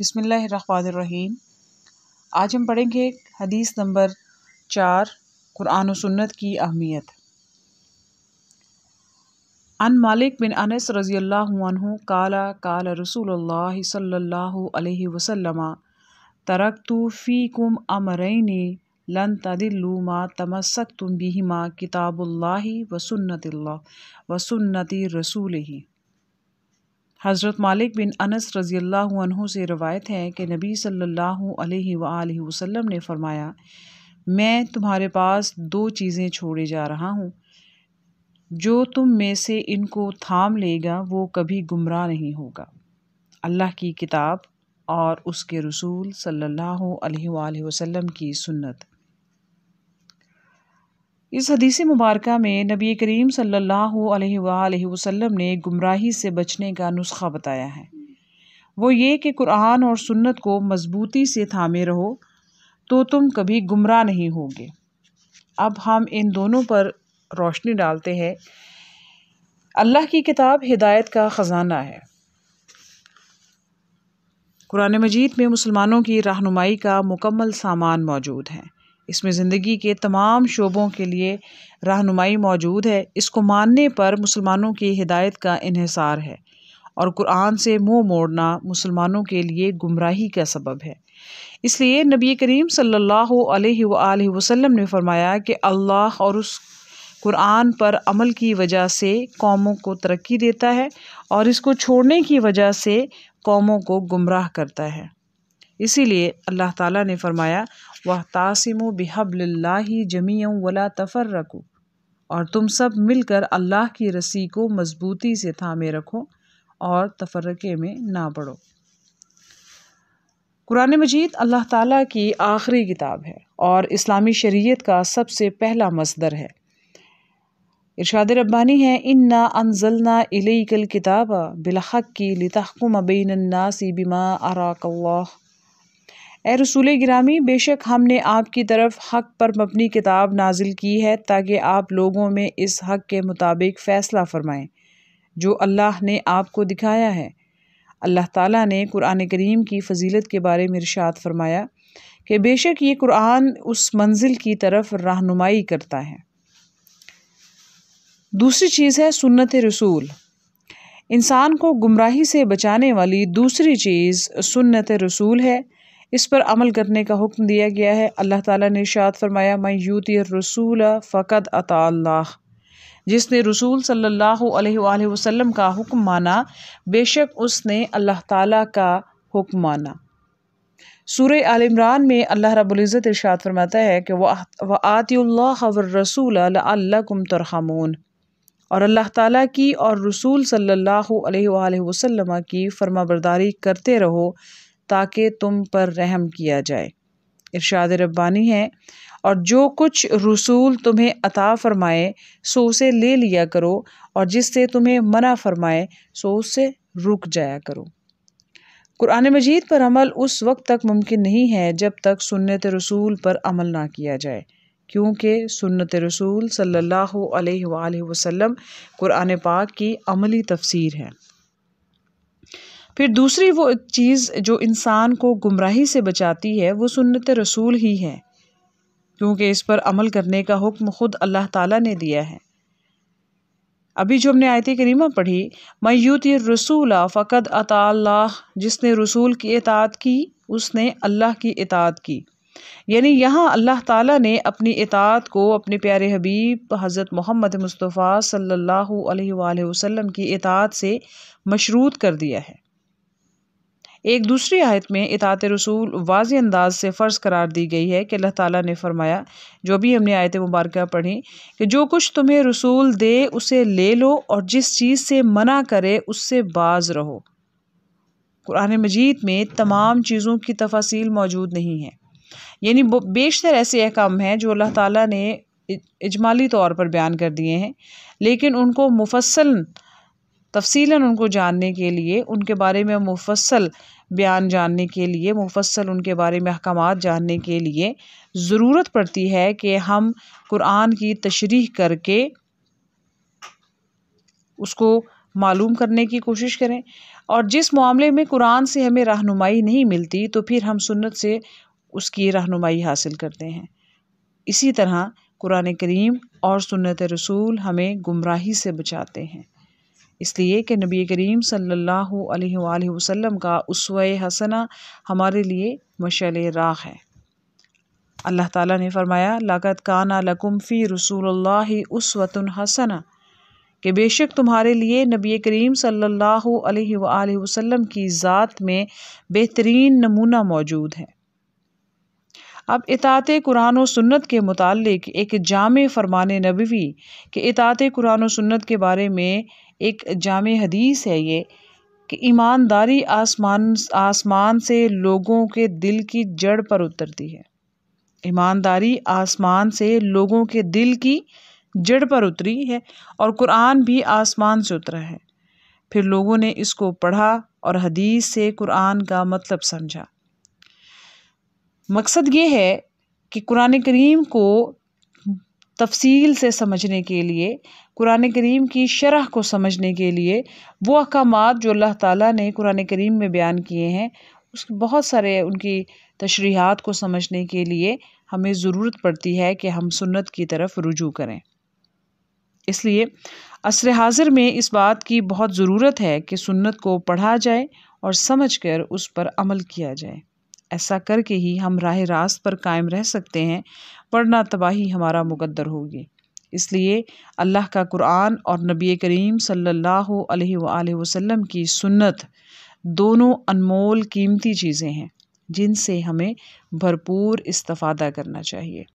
बिसमीम आज हम पढ़ेंगे हदीस नंबर चार कुरान सुन्नत की अहमियत अन मालिक बिन अनस रज़ी काला काला रसूल सल्ला वसलम तरक तो कुम अमरैनी लन तदिल्लुमा मा तमसक तुम बिहिमा किताबुल्लाहि व सुन्नतिल्ला व सुन्नति रसूल ही हज़रत मालिक बिन अनस रज़ी से रवायत है कि नबी सल्लल्लाहु अलैहि वसल्लम ने फरमाया मैं तुम्हारे पास दो चीज़ें छोड़े जा रहा हूँ जो तुम में से इनको थाम लेगा वो कभी गुमराह नहीं होगा अल्लाह की किताब और उसके रसूल सल्लल्लाहु अलैहि वसल्लम की सुन्नत इस हदीसी मुबारक में नबी करीम सल्लल्लाहु अलैहि वसल्लम ने गुमराही से बचने का नुस्खा बताया है वो ये कि कुरान और सुन्नत को मज़बूती से थामे रहो तो तुम कभी गुमराह नहीं होगे अब हम इन दोनों पर रोशनी डालते हैं अल्लाह की किताब हिदायत का ख़जाना है कुरान मजीद में मुसलमानों की रहनुमाई का मुकम्मल सामान मौजूद है इसमें ज़िंदगी के तमाम शोबों के लिए रहनुमाई मौजूद है इसको मानने पर मुसलमानों की हिदायत का इहसार है और कुरान से मुंह मोड़ना मुसलमानों के लिए गुमराही का सबब है इसलिए नबी करीम सल्लल्लाहु अलैहि वसल्लम ने फरमाया कि अल्लाह और उस कुरान पर अमल की वजह से कौमों को तरक्की देता है और इसको छोड़ने की वजह से कौमों को गुमराह करता है इसीलिए अल्लाह ताला ने फरमाया वह तासिम बिहबल्ला जमी वला तफ़र रखो और तुम सब मिलकर अल्लाह की रस्सी को मज़बूती से थामे रखो और तफरक़े में ना पड़ो कुरान मजीद अल्लाह ताला की आखिरी किताब है और इस्लामी शरीयत का सबसे पहला मसदर है इरशाद रब्बानी है इन्ना अनजलना कल किताब बिलहक की लिताकुम लितहकुम नासी बिमा अरा ए रसूल ग्रामी बेशक हमने आपकी तरफ हक पर मबनी किताब नाजिल की है ताकि आप लोगों में इस हक के मुताबिक फ़ैसला फ़रमाएँ जो अल्लाह ने आपको दिखाया है अल्लाह ताला ने कुरान करीम की फजीलत के बारे में इरशाद फरमाया कि बेशक ये कुरान उस मंजिल की तरफ रहनुमाई करता है दूसरी चीज़ है सुन्नत रसूल इंसान को गुमराही से बचाने वाली दूसरी चीज़ सुन्नत रसूल है इस पर अमल करने का हुक्म दिया गया है अल्लाह ताला ने इशात फरमाया मयूत रसूल फ़कत अता जिसने रसूल सल्लल्लाहु अलैहि वसल्लम का हुक्म माना बेशक उसने अल्लाह ताला का हुक्म माना सूर्य आल इमरान में अल्लाह रबुल्ज़त इरशाद फरमाता है कि वह आतिल्ला रसूल अल्लाकुम तरहमून और अल्लाह ताला की और रसूल सल्लल्लाहु अलैहि वसल्लम की फरमाबरदारी करते रहो ताकि तुम पर रहम किया जाए इरशाद रब्बानी है और जो कुछ रसूल तुम्हें अता फ़रमाए सो उसे ले लिया करो और जिससे तुम्हें मना फ़रमाए सो उससे रुक जाया करो कुरान मजीद पर अमल उस वक्त तक मुमकिन नहीं है जब तक सुन्नत रसूल पर अमल ना किया जाए क्योंकि सुन्नत रसूल सल्लल्लाहु अलैहि वसल्लम कुरान पाक की अमली तफसीर है फिर दूसरी वो चीज़ जो इंसान को गुमराही से बचाती है वो सुन्नत रसूल ही है क्योंकि इस पर अमल करने का हुक्म खुद अल्लाह ताला ने दिया है अभी जो हमने आयती करीमा पढ़ी मयूत रसूल फ़कद अता जिसने रसूल की इतात की उसने अल्लाह की इतात की यानी यहाँ अल्लाह ताला ने अपनी इतात को अपने प्यारे हबीब हज़रत मोहम्मद मुस्तफ़ा सल्लल्लाहु अलैहि वसल्लम की इतात से मशरूत कर दिया है एक दूसरी आयत में इतात रसूल वाज अंदाज से फ़र्ज़ करार दी गई है कि अल्लाह ताला ने फरमाया जो भी हमने आयत मुबारक पढ़ी कि जो कुछ तुम्हें रसूल दे उसे ले लो और जिस चीज़ से मना करे उससे बाज रहो कुरान मजीद में तमाम चीज़ों की तफासिल मौजूद नहीं है यानी बेशतर ऐसे अहकाम हैं जो अल्लाह ताली ने इजमाली तौर पर बयान कर दिए हैं लेकिन उनको मुफसल तफसीला उनको जानने के लिए उनके बारे में मुफसल बयान जानने के लिए मुफसल उनके बारे में अहकाम जानने के लिए ज़रूरत पड़ती है कि हम कुरान की तशरी करके उसको मालूम करने की कोशिश करें और जिस मामले में कुरान से हमें रहनुमाई नहीं मिलती तो फिर हम सुन्नत से उसकी रहनुमाई हासिल करते हैं इसी तरह कुरान करीम और सुन्नत रसूल हमें गुमराही से बचाते हैं इसलिए कि नबी करीम सल्लल्लाहु अलैहि वसल्लम का उसवा हसना हमारे लिए मशल राह है अल्लाह ताला ने फरमाया लागत काना लकुम फ़ी रसूल उसवतन हसना कि बेशक तुम्हारे लिए नबी करीम सल्लल्लाहु अलैहि वसल्लम की ज़ात में बेहतरीन नमूना मौजूद है अब इतात कुरान व सुन्नत के मुतालिक एक जाम फरमान नबवी के इतात कुरान व सुन्नत के बारे में एक जाम हदीस है ये कि ईमानदारी आसमान आसमान से लोगों के दिल की जड़ पर उतरती है ईमानदारी आसमान से लोगों के दिल की जड़ पर उतरी है और कुरान भी आसमान से उतरा है फिर लोगों ने इसको पढ़ा और हदीस से कुरान का मतलब समझा मकसद ये है कि कुरान करीम को तफसील से समझने के लिए कुरान करीम की शरह को समझने के लिए वो अहकाम जो अल्लाह ताला ने कुरान करीम में बयान किए हैं उस बहुत सारे उनकी तशरीहात को समझने के लिए हमें ज़रूरत पड़ती है कि हम सुन्नत की तरफ रुजू करें इसलिए असर हाजिर में इस बात की बहुत ज़रूरत है कि सुन्नत को पढ़ा जाए और समझ कर उस पर अमल किया जाए ऐसा करके ही हम राह रास्त पर कायम रह सकते हैं वरना तबाही हमारा मुकद्दर होगी इसलिए अल्लाह का कुरान और नबी करीम सल्लल्लाहु अलैहि वसल्लम की सुन्नत दोनों अनमोल कीमती चीज़ें हैं जिनसे हमें भरपूर इस्तफादा करना चाहिए